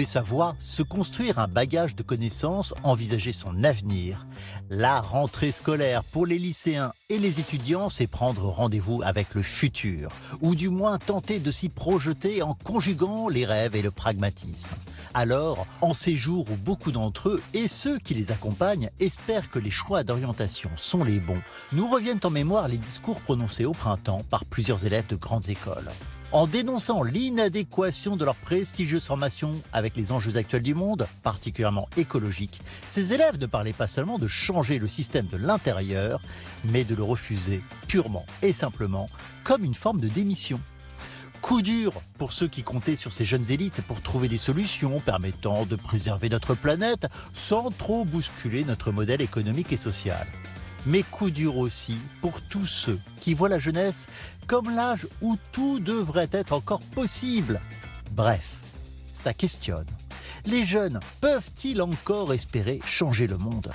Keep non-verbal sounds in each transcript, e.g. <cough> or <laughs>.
savoir sa se construire un bagage de connaissances, envisager son avenir. La rentrée scolaire pour les lycéens et les étudiants, c'est prendre rendez-vous avec le futur, ou du moins tenter de s'y projeter en conjuguant les rêves et le pragmatisme. Alors, en ces jours où beaucoup d'entre eux et ceux qui les accompagnent espèrent que les choix d'orientation sont les bons, nous reviennent en mémoire les discours prononcés au printemps par plusieurs élèves de grandes écoles en dénonçant l'inadéquation de leur prestigieuse formation avec les enjeux actuels du monde, particulièrement écologiques. Ces élèves ne parlaient pas seulement de changer le système de l'intérieur, mais de le refuser purement et simplement comme une forme de démission. Coup dur pour ceux qui comptaient sur ces jeunes élites pour trouver des solutions permettant de préserver notre planète sans trop bousculer notre modèle économique et social mais coup dur aussi pour tous ceux qui voient la jeunesse comme l'âge où tout devrait être encore possible. Bref, ça questionne. Les jeunes peuvent-ils encore espérer changer le monde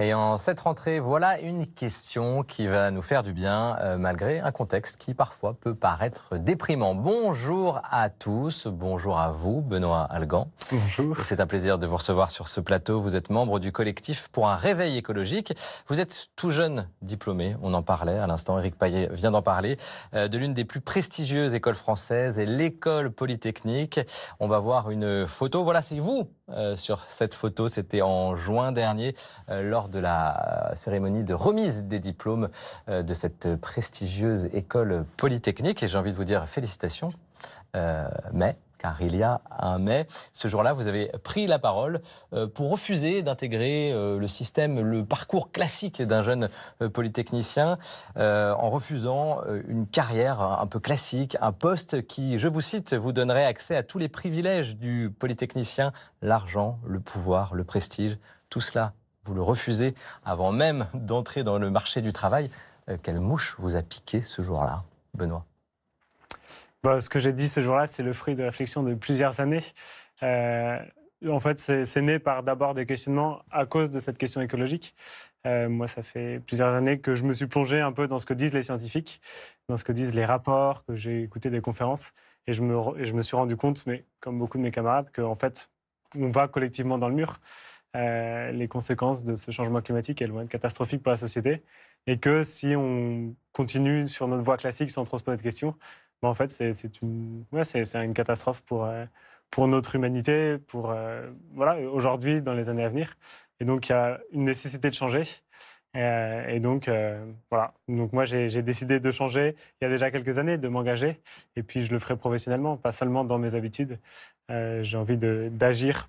Et en cette rentrée, voilà une question qui va nous faire du bien, euh, malgré un contexte qui parfois peut paraître déprimant. Bonjour à tous, bonjour à vous, Benoît Algan. Bonjour. C'est un plaisir de vous recevoir sur ce plateau. Vous êtes membre du collectif pour un réveil écologique. Vous êtes tout jeune diplômé, on en parlait à l'instant, Eric Payet vient d'en parler, euh, de l'une des plus prestigieuses écoles françaises et l'école polytechnique. On va voir une photo. Voilà, c'est vous euh, sur cette photo. C'était en juin dernier, euh, lors de la cérémonie de remise des diplômes euh, de cette prestigieuse école polytechnique. Et j'ai envie de vous dire félicitations. mais car il y a un mai. Ce jour-là, vous avez pris la parole euh, pour refuser d'intégrer euh, le système, le parcours classique d'un jeune euh, polytechnicien, en refusant une carrière un peu classique, un poste qui, je vous cite, vous donnerait accès à tous les privilèges du polytechnicien, l'argent, le pouvoir, le prestige, tout cela. Vous le refusez avant même d'entrer dans le marché du travail. Quelle mouche vous a piqué ce jour-là, Benoît bah, ce que j'ai dit ce jour-là, c'est le fruit de réflexion de plusieurs années. Euh, en fait, c'est né par d'abord des questionnements à cause de cette question écologique. Euh, moi, ça fait plusieurs années que je me suis plongé un peu dans ce que disent les scientifiques, dans ce que disent les rapports, que j'ai écouté des conférences. Et je, me, je me suis rendu compte, mais comme beaucoup de mes camarades, qu'en fait, on va collectivement dans le mur. Euh, les conséquences de ce changement climatique, elles vont être catastrophiques pour la société. Et que si on continue sur notre voie classique sans trop se poser de questions, en fait, c'est une, une catastrophe pour, euh, pour notre humanité, pour euh, voilà, aujourd'hui, dans les années à venir. Et donc, il y a une nécessité de changer. Euh, et donc, voilà. Donc, moi, j'ai décidé de changer il y a déjà quelques années, de m'engager. Et puis, je le ferai professionnellement, pas seulement dans mes habitudes. j'ai envie d'agir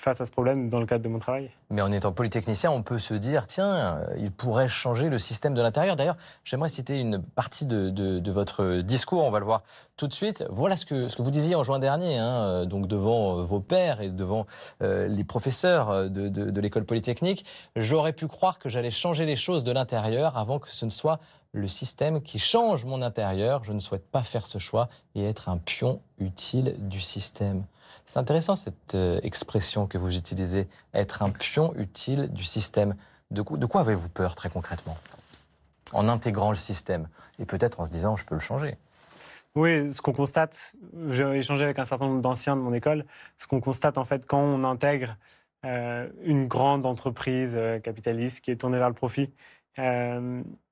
face à ce problème dans le cadre de mon travail. Mais en étant polytechnicien, on peut se dire, tiens, euh, il pourrait changer le système de l'intérieur. D'ailleurs, j'aimerais citer une partie de, votre discours, on va le voir tout de suite. Voilà ce que, ce que vous disiez en juin dernier, hein, euh, donc devant euh, vos pères et devant les professeurs de l'école polytechnique. J'aurais pu croire que j'allais changer les choses de l'intérieur avant que ce ne soit le système qui change mon intérieur. Je ne souhaite pas faire ce choix et être un pion utile du système. C'est intéressant cette euh, expression que vous utilisez, être un pion utile du système. De, quoi, avez-vous peur très concrètement En intégrant le système et peut-être en se disant je peux le changer. Oui, ce qu'on constate, j'ai échangé avec un certain nombre d'anciens de mon école, ce qu'on constate en fait quand on intègre euh, une grande entreprise euh, capitaliste qui est tournée vers le profit,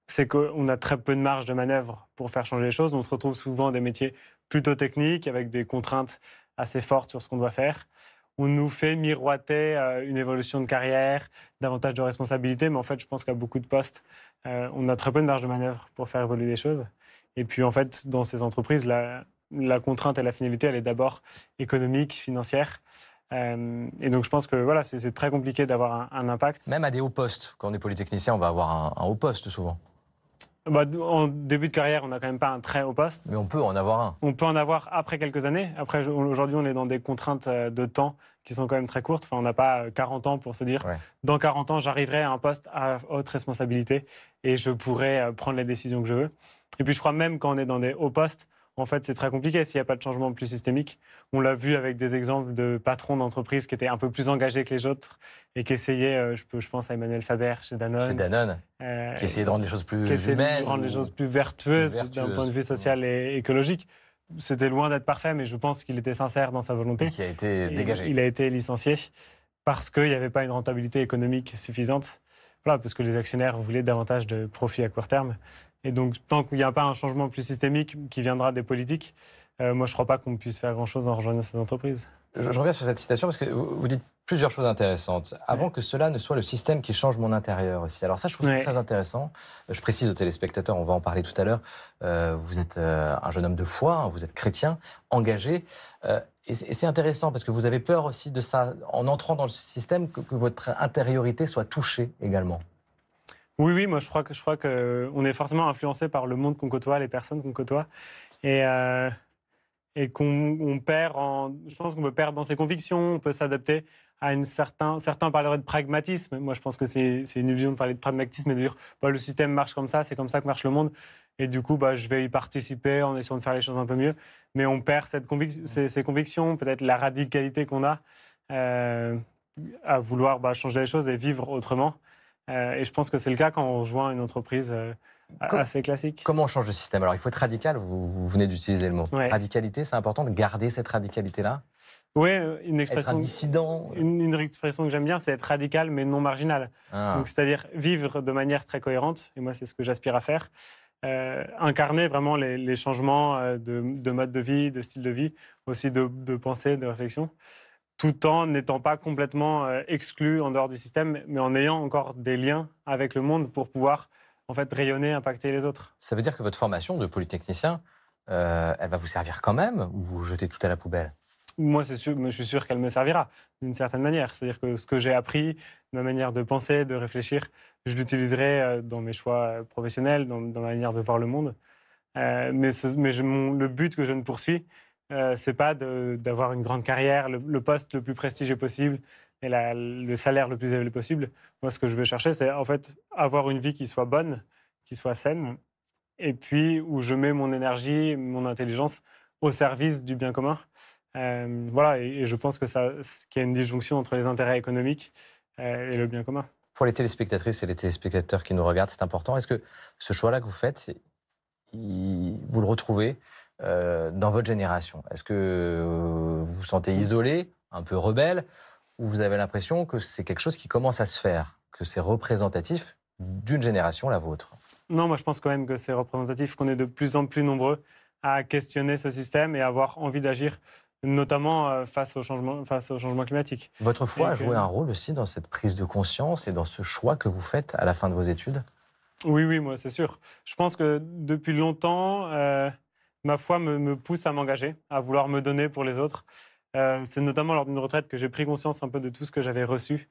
c'est qu'on a très peu de marge de manœuvre pour faire changer les choses. On se retrouve souvent des métiers plutôt techniques avec des contraintes assez forte sur ce qu'on doit faire. On nous fait miroiter euh, une évolution de carrière, davantage de responsabilités, mais en fait, je pense qu'à beaucoup de postes, euh, on a très peu de marge de manœuvre pour faire évoluer les choses. Et puis, en fait, dans ces entreprises, la, contrainte et la finalité, elle est d'abord économique, financière. Euh, et donc, je pense que voilà, c'est très compliqué d'avoir un, impact. Même à des hauts postes. Quand on est polytechnicien, on va avoir un haut poste souvent. Bah, en début de carrière, on n'a quand même pas un très haut poste. Mais on peut en avoir un. On peut en avoir après quelques années. Après, aujourd'hui, on est dans des contraintes euh, de temps qui sont quand même très courtes. on n'a pas 40 euh, ans pour se dire, dans 40 ans, j'arriverai à un poste à haute responsabilité et je pourrai euh, prendre les décisions que je veux. Et puis, je crois même quand on est dans des hauts postes, en fait, c'est très compliqué s'il n'y a pas de changement plus systémique. On l'a vu avec des exemples de patrons d'entreprises qui étaient un peu plus engagés que les autres et qui essayaient, euh, je, pense à Emmanuel Faber chez Danone. Danone. Euh, qui essayait de rendre les choses plus de rendre les choses plus vertueuses, d'un point de vue social et écologique. C'était loin d'être parfait, mais je pense qu'il était sincère dans sa volonté. a été dégagé. il a été licencié parce qu'il n'y avait pas une rentabilité économique suffisante. Voilà, parce que les actionnaires voulaient davantage de profits à court terme. Et donc, tant qu'il n'y a pas un changement plus systémique qui viendra des politiques, euh, moi, je ne crois pas qu'on puisse faire grand-chose en rejoignant ces entreprises. Je, reviens sur cette citation parce que vous, dites plusieurs choses intéressantes. Avant que cela ne soit le système qui change mon intérieur aussi. Alors ça, je trouve très intéressant. Je précise aux téléspectateurs, on va en parler tout à l'heure, euh, vous êtes euh, un jeune homme de foi, hein, vous êtes chrétien, engagé. et c'est intéressant parce que vous avez peur aussi de ça, en entrant dans le système, que votre intériorité soit touchée également. Oui, oui, moi je crois que je crois que euh, est forcément influencé par le monde qu'on côtoie, les personnes qu'on côtoie, et euh, qu'on perd Je pense qu'on peut perdre dans ses convictions, on peut s'adapter à une certain. Certains parleraient de pragmatisme. Moi, je pense que c'est une illusion de parler de pragmatisme et de dire bah, le système marche comme ça, c'est comme ça que marche le monde, et du coup, bah, je vais y participer en essayant de faire les choses un peu mieux. Mais on perd cette ces, convictions, peut-être la radicalité qu'on a euh, à vouloir bah, changer les choses et vivre autrement. Euh, et je pense que c'est le cas quand on rejoint une entreprise euh, assez classique. Comment on change de système Alors, il faut être radical, vous, venez d'utiliser le mot. Radicalité, c'est important de garder cette radicalité-là Oui, euh, une expression. Être un dissident. Une, expression que j'aime bien, c'est être radical mais non marginal. Ah. Donc, c'est-à-dire vivre de manière très cohérente, et moi, c'est ce que j'aspire à faire. incarner vraiment les, changements de, mode de vie, de style de vie, aussi de pensée, de réflexion tout en n'étant pas complètement euh, exclu en dehors du système, mais en ayant encore des liens avec le monde pour pouvoir en fait rayonner, impacter les autres. Ça veut dire que votre formation de polytechnicien, euh, elle va vous servir quand même ou vous jetez tout à la poubelle moi, sûr, je suis sûr qu'elle me servira d'une certaine manière. C'est-à-dire que ce que j'ai appris, ma manière de penser, de réfléchir, je l'utiliserai euh, dans mes choix professionnels, dans, ma manière de voir le monde. mais, mais le but que je ne poursuis, ce euh, c'est pas d'avoir une grande carrière, le, poste le plus prestigieux possible et le salaire le plus élevé possible. Moi, ce que je veux chercher, c'est en fait avoir une vie qui soit bonne, qui soit saine, et puis où je mets mon énergie, mon intelligence au service du bien commun. Euh, voilà, et, je pense que ça, qu'il y a une disjonction entre les intérêts économiques euh, et le bien commun. Pour les téléspectatrices et les téléspectateurs qui nous regardent, c'est important. Est-ce que ce choix-là que vous faites, vous le retrouvez euh, dans votre génération Est-ce que euh, vous vous sentez isolé, un peu rebelle, ou vous avez l'impression que c'est quelque chose qui commence à se faire, que c'est représentatif d'une génération, la vôtre Non, moi je pense quand même que c'est représentatif, qu'on est de plus en plus nombreux à questionner ce système et à avoir envie d'agir notamment euh, face au changement, face au changement climatique. Votre foi a joué un rôle aussi dans cette prise de conscience et dans ce choix que vous faites à la fin de vos études Oui, oui, moi, c'est sûr. Je pense que depuis longtemps, ma foi me, pousse à m'engager, à vouloir me donner pour les autres. Euh, c'est notamment lors d'une retraite que j'ai pris conscience un peu de tout ce que j'avais reçu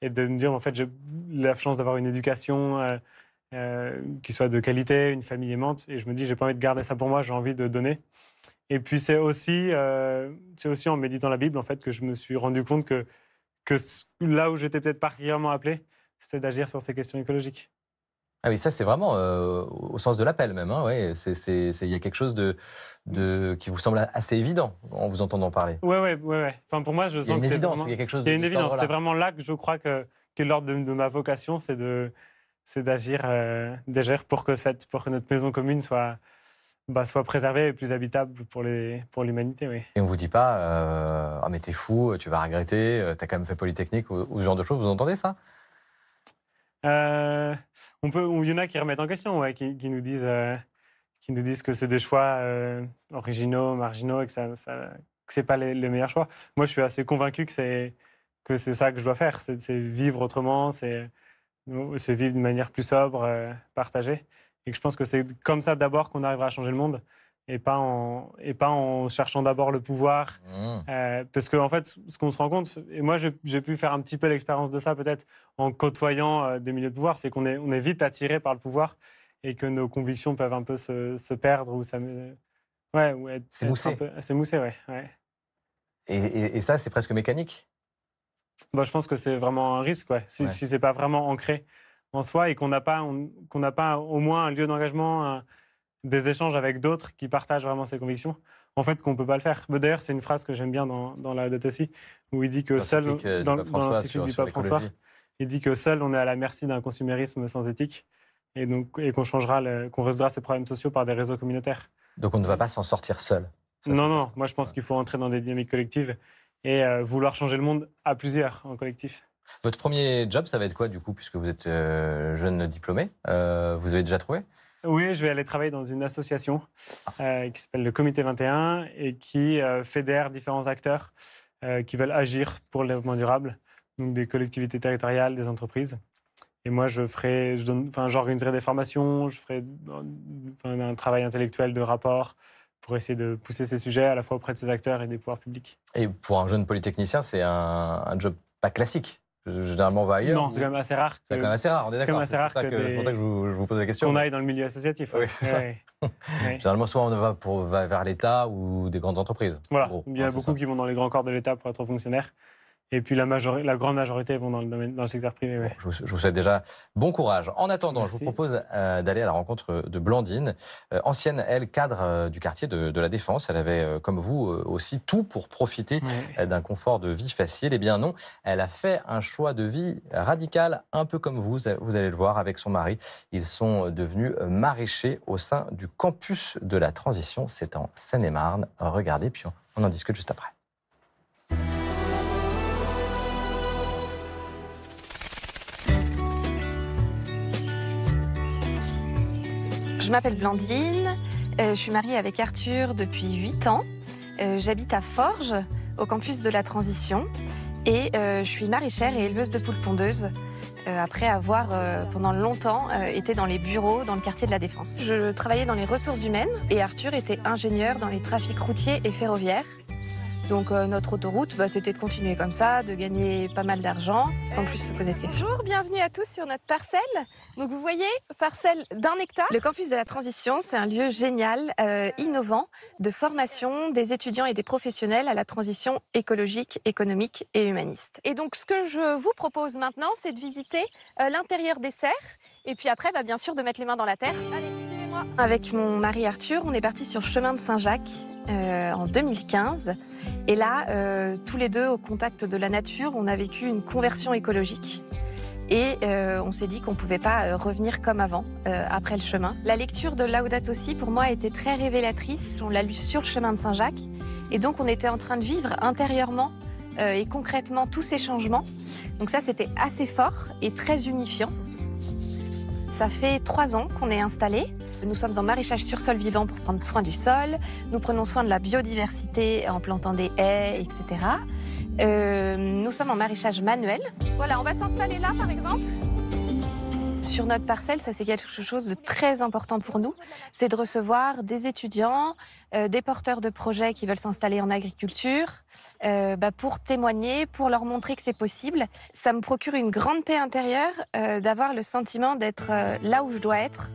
et de me dire en fait j'ai la chance d'avoir une éducation euh, euh, qui soit de qualité, une famille aimante et je me dis j'ai pas envie de garder ça pour moi, j'ai envie de donner. Et puis c'est aussi c'est aussi en méditant la Bible en fait que je me suis rendu compte que que là où j'étais peut-être particulièrement appelé, c'était d'agir sur ces questions écologiques. Ah oui, ça c'est vraiment euh, au sens de l'appel même. Hein, c'est, il y a quelque chose de, qui vous semble assez évident en vous entendant parler. Oui, oui, oui. Enfin, pour moi, je sens que c'est vraiment... y a quelque chose. une évidence. C'est vraiment là que je crois que, que l'ordre de, ma vocation, c'est de c'est d'agir, euh, d'agir pour que cette, pour que notre maison commune soit bah, soit préservée et plus habitable pour les pour l'humanité. Et on vous dit pas, euh, ah, mais t'es fou, tu vas regretter, euh, t'as quand même fait polytechnique ou, ou ce genre de choses. Vous entendez ça euh, on peut, il y en a qui remettent en question, qui, nous disent, euh, qui nous disent que c'est des choix euh, originaux, marginaux, et que ce n'est pas le meilleur choix. Moi, je suis assez convaincu que c'est que c'est ça que je dois faire, c'est vivre autrement, c'est se vivre de manière plus sobre, partagée. Et que je pense que c'est comme ça d'abord qu'on arrivera à changer le monde et pas en, et pas en cherchant d'abord le pouvoir. Mmh. Euh, parce qu'en en fait, ce qu'on se rend compte, et moi j'ai pu faire un petit peu l'expérience de ça peut-être en côtoyant euh, des milieux de pouvoir, c'est qu'on est, on est vite attiré par le pouvoir et que nos convictions peuvent un peu se, perdre ou ça. Ouais, ou c'est moussé. C'est moussé, ouais. Et, ça, c'est presque mécanique bah, Je pense que c'est vraiment un risque, Si, ce si c'est pas vraiment ancré en soi et qu'on n'a pas, qu'on n'a pas au moins un lieu d'engagement, des échanges avec d'autres qui partagent vraiment ses convictions, en fait, qu'on ne peut pas le faire. Bah, d'ailleurs, c'est une phrase que j'aime bien dans, dans la aussi où il dit que seul, dans, du pape François, il dit que seul, on est à la merci d'un consumérisme sans éthique et, donc, et qu'on changera, qu'on résoudra ces problèmes sociaux par des réseaux communautaires. Donc on ne va pas s'en sortir seul. non, non, moi je pense qu'il faut entrer dans des dynamiques collectives et euh, vouloir changer le monde à plusieurs en collectif. Votre premier job, ça va être quoi du coup, puisque vous êtes euh, jeune diplômé euh, Vous avez déjà trouvé oui, je vais aller travailler dans une association euh, qui s'appelle le Comité 21 et qui euh, fédère différents acteurs euh, qui veulent agir pour le développement durable, donc des collectivités territoriales, des entreprises. Et moi, je ferai, je donne, enfin, j'organiserai des formations, je ferai un travail intellectuel de rapport pour essayer de pousser ces sujets à la fois auprès de ces acteurs et des pouvoirs publics. Et pour un jeune polytechnicien, c'est un job pas classique. Généralement, on va ailleurs. Non, c'est quand même assez rare. C'est quand même assez rare, on est d'accord. C'est pour ça que je vous, je vous pose la question. On aille dans le milieu associatif. Hein. Oui, <laughs> Généralement, soit on va, pour, vers l'État ou des grandes entreprises. Voilà. Il y a beaucoup qui vont dans les grands corps de l'État pour être fonctionnaires. Et puis la, majorité, la grande majorité vont dans le, dans secteur privé. je, vous, souhaite déjà bon courage. En attendant, je vous propose euh, d'aller à la rencontre de Blandine, euh, ancienne, elle, cadre euh, du quartier de, la Défense. Elle avait, comme vous aussi, tout pour profiter d'un confort de vie facile. Eh bien non, elle a fait un choix de vie radical, un peu comme vous. Vous allez le voir avec son mari. Ils sont devenus maraîchers au sein du campus de la transition. C'est en Seine-et-Marne. Regardez, puis on en discute juste après. Je m'appelle Blandine, euh, je suis mariée avec Arthur depuis 8 ans. Euh, j'habite à Forges, au campus de la Transition. Et euh, je suis maraîchère et éleveuse de poules pondeuses, après avoir pendant longtemps été dans les bureaux dans le quartier de la Défense. Je travaillais dans les ressources humaines et Arthur était ingénieur dans les trafics routiers et ferroviaires. Donc euh, notre autoroute, va bah, c'était de continuer comme ça, de gagner pas mal d'argent, sans plus se poser de questions. Bonjour, bienvenue à tous sur notre parcelle. Donc vous voyez, parcelle d'un hectare. Le campus de la transition, c'est un lieu génial, euh, innovant, de formation des étudiants et des professionnels à la transition écologique, économique et humaniste. Et donc ce que je vous propose maintenant, c'est de visiter euh, l'intérieur des serres, et puis après, bah, bien sûr, de mettre les mains dans la terre. Allez, avec mon mari Arthur, on est parti sur Chemin de Saint-Jacques euh, en 2015. Et là, euh, tous les deux, au contact de la nature, on a vécu une conversion écologique. Et euh, on s'est dit qu'on ne pouvait pas revenir comme avant, après le chemin. La lecture de Laudato aussi pour moi, était très révélatrice. On l'a lu sur le chemin de Saint-Jacques. Et donc, on était en train de vivre intérieurement et concrètement tous ces changements. Donc ça, c'était assez fort et très unifiant. Ça fait trois ans qu'on est installé. Nous sommes en maraîchage sur sol vivant pour prendre soin du sol. Nous prenons soin de la biodiversité en plantant des haies, etc. Euh, nous sommes en maraîchage manuel. Voilà, on va s'installer là par exemple. Sur notre parcelle, ça c'est quelque chose de très important pour nous, c'est de recevoir des étudiants, euh, des porteurs de projets qui veulent s'installer en agriculture, euh, bah, pour témoigner, pour leur montrer que c'est possible. Ça me procure une grande paix intérieure euh, d'avoir le sentiment d'être là où je dois être,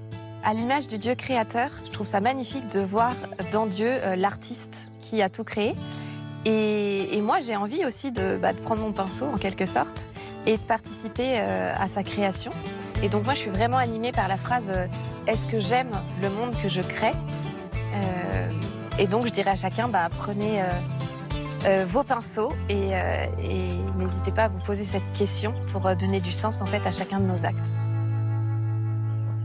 à l'image du Dieu créateur. Je trouve ça magnifique de voir dans Dieu l'artiste qui a tout créé. Et, moi j'ai envie aussi de, bah, de prendre mon pinceau en quelque sorte et de participer à sa création. Et donc moi, je suis vraiment animée par la phrase euh, Est-ce que j'aime le monde que je crée euh, Et donc je dirais à chacun, bah, prenez euh, vos pinceaux et, et n'hésitez pas à vous poser cette question pour donner du sens en fait à chacun de nos actes.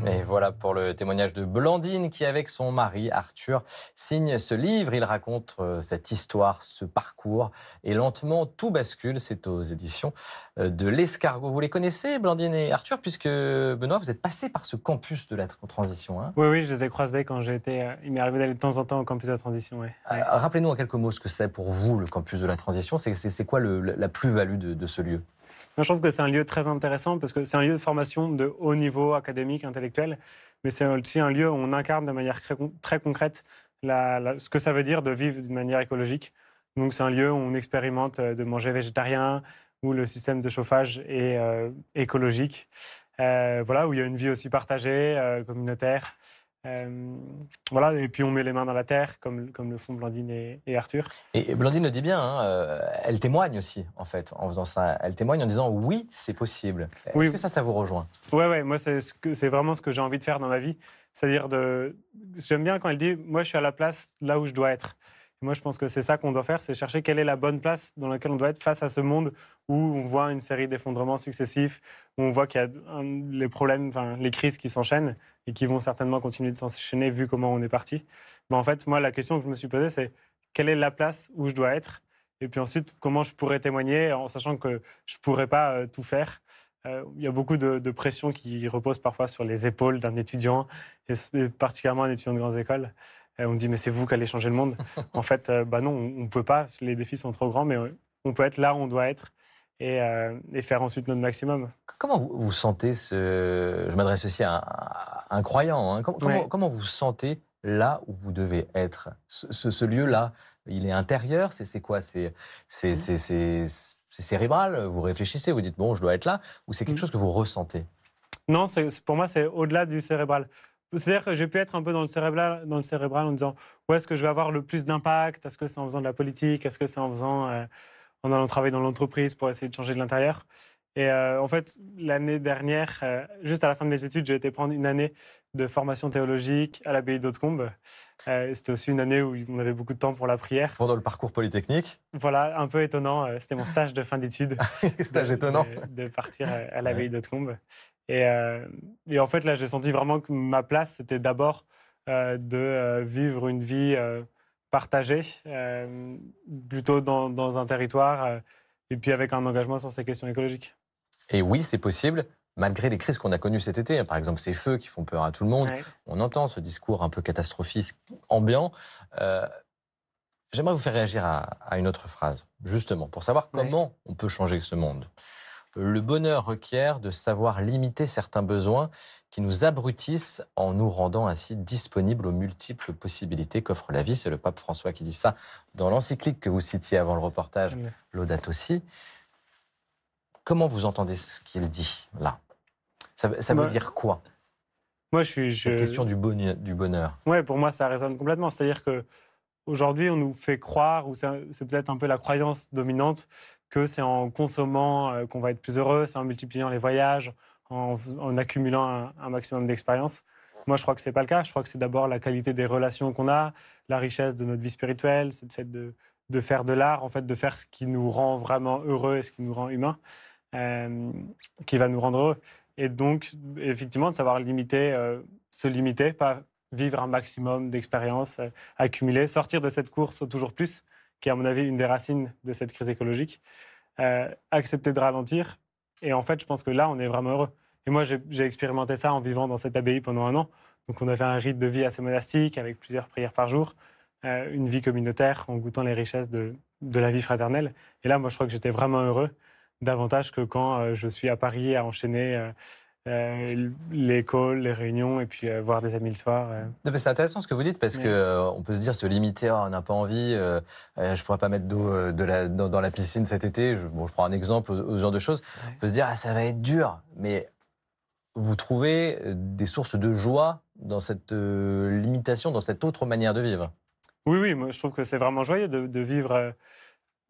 Et mmh. voilà pour le témoignage de Blandine qui, avec son mari Arthur, signe ce livre. Il raconte euh, cette histoire, ce parcours. Et lentement, tout bascule. C'est aux éditions euh, de l'Escargot. Vous les connaissez, Blandine et Arthur, puisque, Benoît, vous êtes passé par ce campus de la transition. Hein oui, oui, je les ai croisés quand j'étais. Euh, il m'est arrivé d'aller de temps en temps au campus de la transition. Oui. Rappelez-nous en quelques mots ce que c'est pour vous, le campus de la transition. C'est quoi la plus-value de ce lieu je trouve que c'est un lieu très intéressant parce que c'est un lieu de formation de haut niveau académique, intellectuel, mais c'est aussi un lieu où on incarne de manière très concrète ce que ça veut dire de vivre d'une manière écologique. Donc c'est un lieu où on expérimente euh, de manger végétarien, où le système de chauffage est euh, écologique, euh, voilà, où il y a une vie aussi partagée, communautaire. Euh, voilà, et puis on met les mains dans la terre, comme, comme le font Blandine et, Arthur. Et, Blandine le dit bien, hein, euh, elle témoigne aussi, en fait, en faisant ça. Elle témoigne en disant oui, c'est possible. Est-ce que ça, ça vous rejoint Ouais, ouais, moi, c'est ce vraiment ce que j'ai envie de faire dans ma vie. C'est-à-dire, de... j'aime bien quand elle dit, moi, je suis à la place là où je dois être. Moi, je pense que c'est ça qu'on doit faire, c'est chercher quelle est la bonne place dans laquelle on doit être face à ce monde où on voit une série d'effondrements successifs, où on voit qu'il y a les problèmes, les crises qui s'enchaînent et qui vont certainement continuer de s'enchaîner vu comment on est parti. en fait, moi, la question que je me suis posée, c'est quelle est la place où je dois être et puis ensuite, comment je pourrais témoigner en sachant que je ne pourrais pas euh, tout faire. Euh, il y a beaucoup de, de, pression qui repose parfois sur les épaules d'un étudiant, et particulièrement un étudiant de grandes écoles on dit mais c'est vous qui allez changer le monde. <laughs> en fait, euh, bah non, on ne peut pas, les défis sont trop grands, mais euh, on peut être là où on doit être. Et, euh, faire ensuite notre maximum. Comment vous, sentez ce... Je m'adresse aussi à un, croyant. Hein. Comment, vous sentez là où vous devez être Ce, ce lieu-là, il est intérieur C'est quoi C'est cérébral Vous réfléchissez, vous dites, bon, je dois être là Ou c'est quelque mm. chose que vous ressentez Non, pour moi, c'est au-delà du cérébral. C'est-à-dire que j'ai pu être un peu dans le cérébral, dans le cérébral en disant où est-ce que je vais avoir le plus d'impact Est-ce que c'est en faisant de la politique Est-ce que c'est en faisant euh, en allant travailler dans l'entreprise pour essayer de changer de l'intérieur Et euh, en fait, l'année dernière, euh, juste à la fin de mes études, j'ai été prendre une année de formation théologique à l'abbaye d'Hautecombe. c'était aussi une année où on avait beaucoup de temps pour la prière. Pendant le parcours polytechnique Voilà, un peu étonnant. c'était mon stage de fin d'études. <laughs> stage étonnant. De, partir à l'abbaye d'Hautecombe. Euh, et, en fait, là, j'ai senti vraiment que ma place, c'était d'abord euh, de euh, vivre une vie partagée, plutôt dans, un territoire, et puis avec un engagement sur ces questions écologiques. Et oui, c'est possible malgré les crises qu'on a connues cet été, hein. par exemple ces feux qui font peur à tout le monde, on entend ce discours un peu catastrophiste, ambiant. J'aimerais vous faire réagir à, une autre phrase, justement, pour savoir comment on peut changer ce monde le bonheur requiert de savoir limiter certains besoins qui nous abrutissent en nous rendant ainsi disponibles aux multiples possibilités qu'offre la vie. C'est le pape François qui dit ça dans l'encyclique que vous citiez avant le reportage, l'audate aussi. Comment vous entendez ce qu'il dit là Ça, veut dire quoi Moi, je suis. La question du bonheur. Du bonheur. Ouais, pour moi, ça résonne complètement. C'est-à-dire que aujourd'hui, on nous fait croire, ou c'est peut-être un peu la croyance dominante, que c'est en consommant euh, qu'on va être plus heureux, c'est en multipliant les voyages, en, accumulant un, maximum d'expérience. Moi, je crois que ce n'est pas le cas. Je crois que c'est d'abord la qualité des relations qu'on a, la richesse de notre vie spirituelle, c'est le fait de, faire de l'art, en fait, de faire ce qui nous rend vraiment heureux et ce qui nous rend humains, euh, qui va nous rendre heureux. Et donc, effectivement, de savoir limiter, euh, se limiter, pas vivre un maximum d'expériences, euh, accumuler, sortir de cette course au toujours plus, qui est à mon avis une des racines de cette crise écologique, euh, accepter de ralentir. Et en fait, je pense que là, on est vraiment heureux. Et moi, j'ai expérimenté ça en vivant dans cette abbaye pendant un an. Donc, on avait un rite de vie assez monastique, avec plusieurs prières par jour, euh, une vie communautaire, en goûtant les richesses de, la vie fraternelle. Et là, moi, je crois que j'étais vraiment heureux, davantage que quand je suis à Paris à enchaîner euh, l'école, les réunions et puis euh, voir des amis le soir. Euh. C'est intéressant ce que vous dites parce qu'on on peut se dire se limiter, on n'a pas envie, je ne pourrais pas mettre d'eau de la, dans, la piscine cet été. Je, prends un exemple, ce genre de choses. On peut se dire ah, ça va être dur, mais vous trouvez des sources de joie dans cette limitation, dans cette autre manière de vivre. Oui, oui, moi je trouve que c'est vraiment joyeux de, vivre.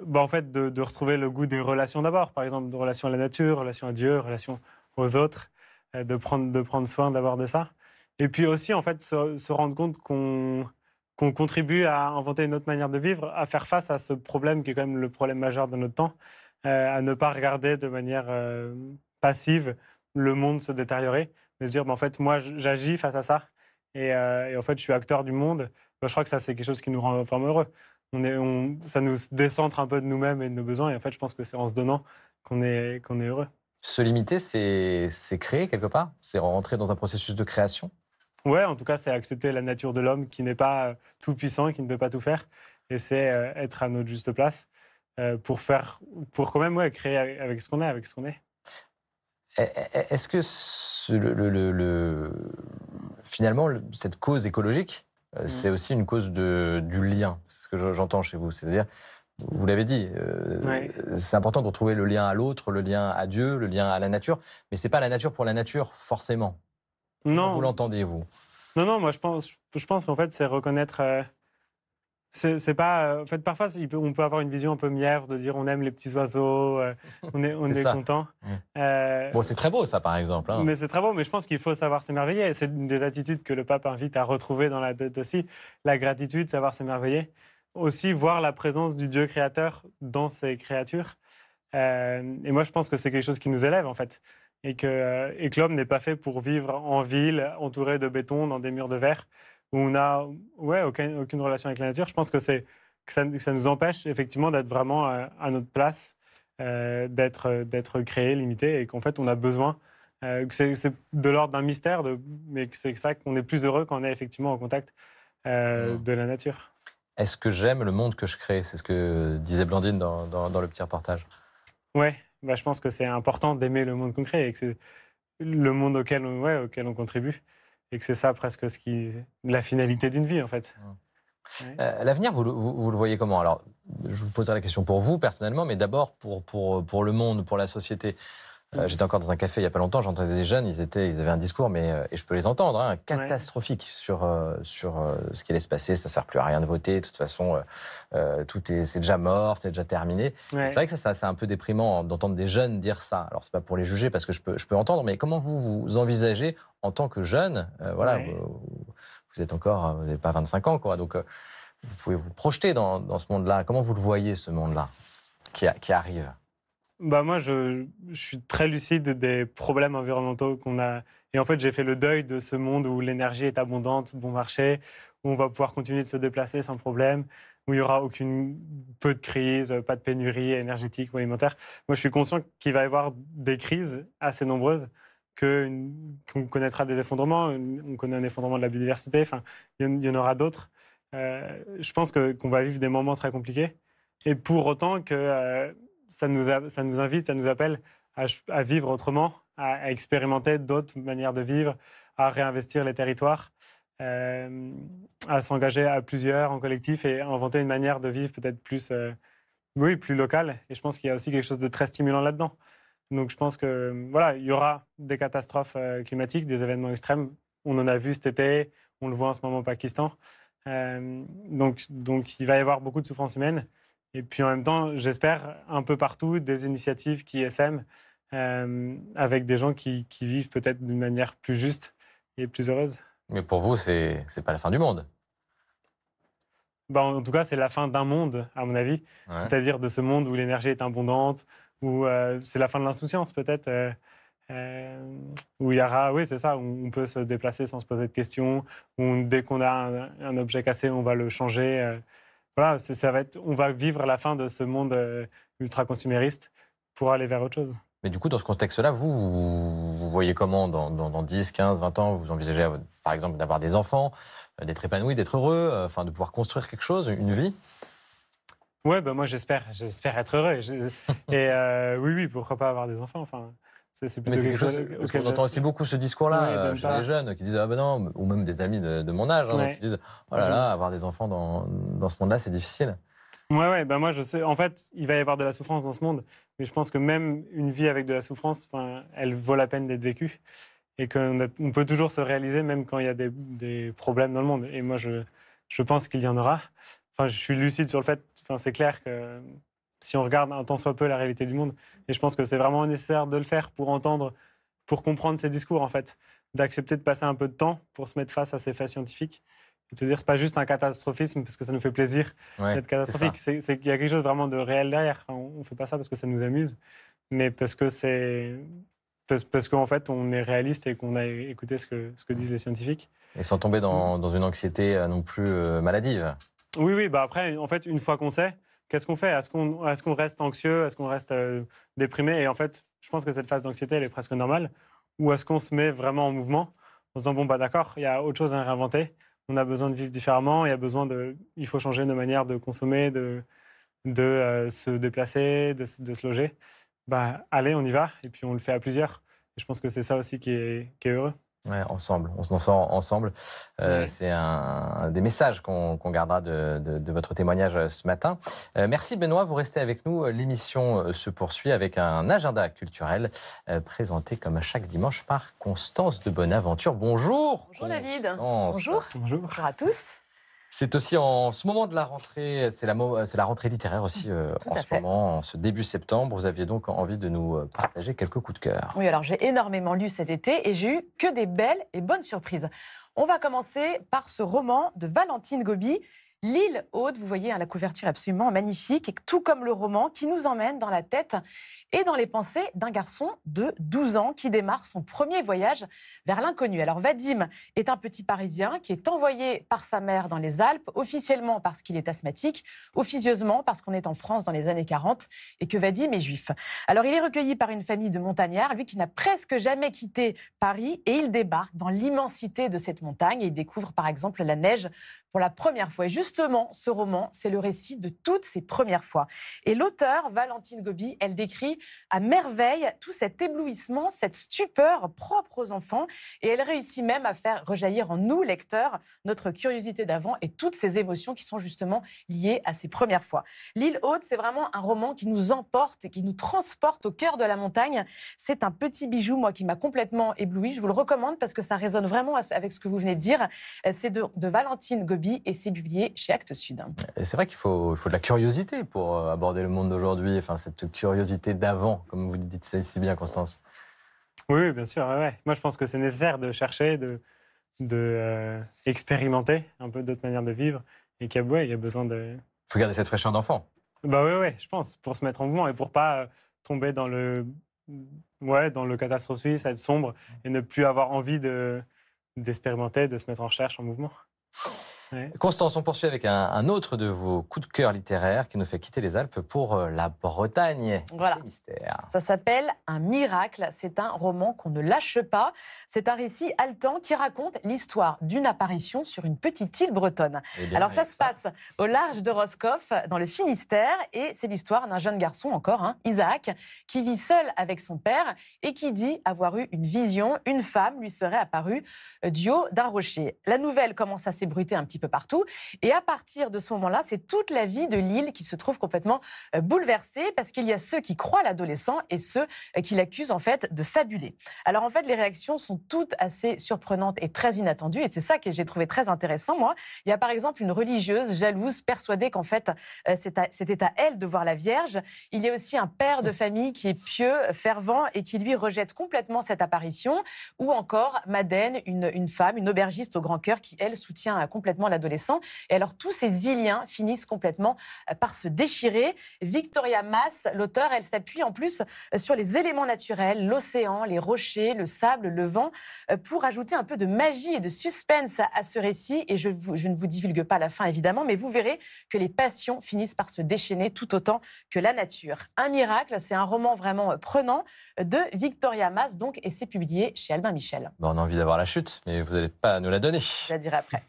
Bah, en fait, de, retrouver le goût des relations d'abord, par exemple, de relations à la nature, relations à Dieu, relations aux autres. Euh, de prendre, de prendre soin d'avoir de ça. Et puis aussi, en fait, se, rendre compte qu'on qu'on contribue à inventer une autre manière de vivre, à faire face à ce problème qui est quand même le problème majeur de notre temps, euh, à ne pas regarder de manière euh, passive le monde se détériorer, mais se dire, bah, en fait, moi, j'agis face à ça, et, en fait, je suis acteur du monde. Bah, je crois que ça, c'est quelque chose qui nous rend vraiment heureux. On est, on, ça nous décentre un peu de nous-mêmes et de nos besoins, et en fait, je pense que c'est en se donnant qu'on est, qu'on est heureux. Se limiter, c'est créer quelque part C'est rentrer dans un processus de création Ouais, en tout cas, c'est accepter la nature de l'homme qui n'est pas euh, tout puissant, qui ne peut pas tout faire. Et c'est euh, être à notre juste place euh, pour faire, pour quand même créer avec ce qu'on est, avec ce qu'on est. Eh, eh, eh, est-ce que finalement, cette cause écologique, mm. c'est aussi une cause du lien, c'est ce que j'entends chez vous. C'est-à-dire, vous l'avez dit, euh, c'est important de retrouver le lien à l'autre, le lien à Dieu, le lien à la nature, mais c'est pas la nature pour la nature forcément. Non. Vous l'entendez vous Non, non, moi je pense, je pense qu'en fait c'est reconnaître. Euh, c'est pas. Euh, en fait, parfois on peut avoir une vision un peu mièvre de dire on aime les petits oiseaux, on est, on <laughs> est, content. Mmh. bon, c'est très beau ça par exemple. Hein. Mais c'est très beau, mais je pense qu'il faut savoir s'émerveiller. C'est une des attitudes que le pape invite à retrouver dans la tête aussi, la gratitude, savoir s'émerveiller aussi voir la présence du Dieu créateur dans ces créatures. Euh, et moi, je pense que c'est quelque chose qui nous élève, en fait. Euh, et que, l'homme n'est pas fait pour vivre en ville, entouré de béton, dans des murs de verre, où on n'a ouais, aucune relation avec la nature. Je pense que, c'est, ça, nous empêche effectivement d'être vraiment euh, à, notre place, d'être, d'être créé, limité, et qu'en fait, on a besoin. que c'est, de l'ordre d'un mystère, de, mais c'est ça qu'on est plus heureux quand on est effectivement en contact mmh. de la nature est-ce que j'aime le monde que je crée C'est ce que disait Blandine dans, dans, le petit reportage. Ouais, bah, je pense que c'est important d'aimer le monde qu'on crée et que c'est le monde auquel on, ouais, auquel on contribue et que c'est ça presque ce qui la finalité d'une vie en fait. Mmh. Euh, l'avenir, vous, vous, le voyez comment Alors, je vous poserai la question pour vous personnellement, mais d'abord pour, pour, pour le monde, pour la société. Euh, j'étais encore dans un café il n'y a pas longtemps, j'entendais des jeunes, ils étaient, ils avaient un discours, mais euh, et je peux les entendre, hein, catastrophique sur euh, sur ce qui allait se passer. Ça sert plus à rien de voter. De toute façon, tout est c'est déjà mort, c'est déjà terminé. C'est vrai que ça, c'est un peu déprimant d'entendre des jeunes dire ça. Alors c'est pas pour les juger parce que je peux je peux entendre, mais comment vous vous envisagez en tant que jeune Voilà, vous, êtes encore, n'avez pas 25 ans, quoi. Donc vous pouvez vous projeter dans, dans ce monde-là. Comment vous le voyez ce monde-là qui, qui arrive bah Moi, je, suis très lucide des problèmes environnementaux qu'on a. Et en fait, j'ai fait le deuil de ce monde où l'énergie est abondante, bon marché, où on va pouvoir continuer de se déplacer sans problème, où il n'y aura aucune peu de crise, pas de pénurie énergétique ou alimentaire. Moi, je suis conscient qu'il va y avoir des crises assez nombreuses qu'on connaîtra des effondrements, on connaît un effondrement de la biodiversité, enfin, il y, en aura d'autres. Euh, je pense qu'on va vivre des moments très compliqués. Et pour autant que euh, ça nous, invite, ça nous appelle à, vivre autrement, à, expérimenter d'autres manières de vivre, à réinvestir les territoires, euh, à s'engager à plusieurs en collectif et à inventer une manière de vivre peut-être plus, euh, oui, plus locale. Et je pense qu'il y a aussi quelque chose de très stimulant là-dedans. Donc je pense que voilà, il y aura des catastrophes euh, climatiques, des événements extrêmes. On en a vu cet été, on le voit en ce moment au Pakistan. donc, donc il va y avoir beaucoup de souffrances humaines. Et puis en même temps, j'espère un peu partout des initiatives qui SM euh, avec des gens qui, vivent peut-être d'une manière plus juste et plus heureuse. Mais pour vous, c'est n'est pas la fin du monde. Ben, en tout cas, c'est la fin d'un monde, à mon avis. C'est-à-dire de ce monde où l'énergie est abondante, où euh, c'est la fin de l'insouciance peut-être. Euh, où il y aura, oui, c'est ça, où on peut se déplacer sans se poser de questions, où dès qu'on a un objet cassé, on va le changer voilà, ça va être, on va vivre la fin de ce monde euh, ultra-consumériste pour aller vers autre chose. Mais du coup, dans ce contexte-là, vous, voyez comment dans, 10, 15, 20 ans, vous envisagez, euh, par exemple, d'avoir des enfants, euh, d'être épanoui, d'être heureux, enfin, de pouvoir construire quelque chose, une vie Ouais, ben moi j'espère, j'espère être heureux. Et oui, oui, pourquoi pas avoir des enfants. Enfin, c'est quelque chose que j'entends entend aussi beaucoup ce discours-là euh, chez les jeunes qui disent ah ben non ou même des amis de, mon âge qui hein, disent oh là là avoir des enfants dans, dans ce monde-là c'est difficile. Ouais ouais ben moi je sais en fait il va y avoir de la souffrance dans ce monde mais je pense que même une vie avec de la souffrance enfin elle vaut la peine d'être vécue et qu'on peut toujours se réaliser même quand il y a des, des problèmes dans le monde et moi je je pense qu'il y en aura enfin je suis lucide sur le fait enfin c'est clair que si on regarde un temps soit peu la réalité du monde. Et je pense que c'est vraiment nécessaire de le faire pour entendre, pour comprendre ces discours, en fait. D'accepter de passer un peu de temps pour se mettre face à ces faits scientifiques. Et de se dire, c'est pas juste un catastrophisme parce que ça nous fait plaisir d'être catastrophique. C'est qu'il y a quelque chose vraiment de réel derrière. On, ne fait pas ça parce que ça nous amuse, mais parce que c'est. Parce, qu'en fait, on est réaliste et qu'on a écouté ce que, ce que disent les scientifiques. Et sans tomber dans, dans une anxiété euh, non plus euh, maladive. Oui, oui, bah après, en fait, une fois qu'on sait, qu'est-ce qu'on fait Est-ce qu'on est reste anxieux Est-ce qu'on reste euh, déprimé Et en fait, je pense que cette phase d'anxiété, elle est presque normale. Ou est-ce qu'on se met vraiment en mouvement en se disant, bon, bah d'accord, il y a autre chose à réinventer. On a besoin de vivre différemment. Il y a besoin de... Il faut changer nos manières de consommer, de, de euh, se déplacer, de, se loger. Bah, allez, on y va. Et puis, on le fait à plusieurs. Et je pense que c'est ça aussi qui est, qui est heureux ensemble. On se sort ensemble. Euh, c'est un, des messages qu'on gardera de, votre témoignage euh, ce matin. Euh, merci Benoît, vous restez avec nous. L'émission se poursuit avec un agenda culturel présenté comme chaque dimanche par Constance de Bonaventure. Bonjour. Bonjour David. Bonjour. Bonjour à tous. C'est aussi en ce moment de la rentrée, c'est la, rentrée littéraire aussi euh, en ce moment, en ce début septembre. Vous aviez donc envie de nous euh, partager quelques coups de cœur. Oui, alors j'ai énormément lu cet été et j'ai eu que des belles et bonnes surprises. On va commencer par ce roman de Valentine Gobi l'île Haute. Vous voyez à hein, la couverture absolument magnifique, et tout comme le roman qui nous emmène dans la tête et dans les pensées d'un garçon de 12 ans qui démarre son premier voyage vers l'inconnu. Alors Vadim est un petit Parisien qui est envoyé par sa mère dans les Alpes, officiellement parce qu'il est asthmatique, officieusement parce qu'on est en France dans les années 40 et que Vadim est juif. Alors il est recueilli par une famille de montagnards, lui qui n'a presque jamais quitté Paris et il débarque dans l'immensité de cette montagne et il découvre par exemple la neige pour la première fois. juste justement, ce roman, c'est le récit de toutes ces premières fois. Et l'auteur, Valentine Gobi, elle décrit à merveille tout cet éblouissement, cette stupeur propre aux enfants. Et elle réussit même à faire rejaillir en nous, lecteurs, notre curiosité d'avant et toutes ces émotions qui sont justement liées à ces premières fois. L'île Haute, c'est vraiment un roman qui nous emporte et qui nous transporte au cœur de la montagne. C'est un petit bijou, moi, qui m'a complètement ébloui. Je vous le recommande parce que ça résonne vraiment avec ce que vous venez de dire. Euh, c'est de, Valentine Gobi et c'est publié et c'est vrai qu'il faut, faut, de la curiosité pour euh, aborder le monde d'aujourd'hui, enfin, cette curiosité d'avant, comme vous dites si bien, Constance. Oui, bien sûr. Moi, je pense que c'est nécessaire de chercher, de, de euh, expérimenter un peu d'autres manières de vivre. Et qu'il ouais, y a besoin de. Il faut garder cette fraîcheur d'enfant. Bah oui, je pense, pour se mettre en mouvement et pour pas euh, tomber dans le, ouais, dans le catastrophisme, être sombre et ne plus avoir envie de d'expérimenter, de se mettre en recherche, en mouvement. Constance, on poursuit avec un, autre de vos coups de cœur littéraires qui nous fait quitter les Alpes pour euh, la Bretagne. Voilà. Ça s'appelle Un miracle. C'est un roman qu'on ne lâche pas. C'est un récit haletant qui raconte l'histoire d'une apparition sur une petite île bretonne. Eh Alors ça se passe au large de Roscoff, dans le Finistère, et c'est l'histoire d'un jeune garçon encore, hein, Isaac, qui vit seul avec son père et qui dit avoir eu une vision. Une femme lui serait apparue euh, du haut d'un rocher. La nouvelle commence à s'ébruter un petit peu partout. Et à partir de ce moment-là, c'est toute la vie de l'île qui se trouve complètement euh, bouleversée parce qu'il y a ceux qui croient l'adolescent et ceux euh, qui l'accusent en fait de fabuler. Alors en fait, les réactions sont toutes assez surprenantes et très inattendues et c'est ça que j'ai trouvé très intéressant moi. Il y a par exemple une religieuse jalouse persuadée qu'en fait euh, c'était à elle de voir la Vierge. Il y a aussi un père de famille qui est pieux, fervent et qui lui rejette complètement cette apparition ou encore Madène, une, une femme, une aubergiste au grand cœur qui elle soutient complètement l'adolescent. Et alors, tous ces Iliens finissent complètement euh, par se déchirer. Victoria Mass, l'auteur, elle s'appuie en plus euh, sur les éléments naturels, l'océan, les rochers, le sable, le vent, euh, pour ajouter un peu de magie et de suspense à ce récit. Et je, ne vous divulgue pas la fin, évidemment, mais vous verrez que les passions finissent par se déchaîner tout autant que la nature. Un miracle, c'est un roman vraiment prenant de Victoria Mass, donc, et c'est publié chez Albin Michel. on a envie d'avoir la chute, mais vous n'allez pas nous la donner. Je la dirai après.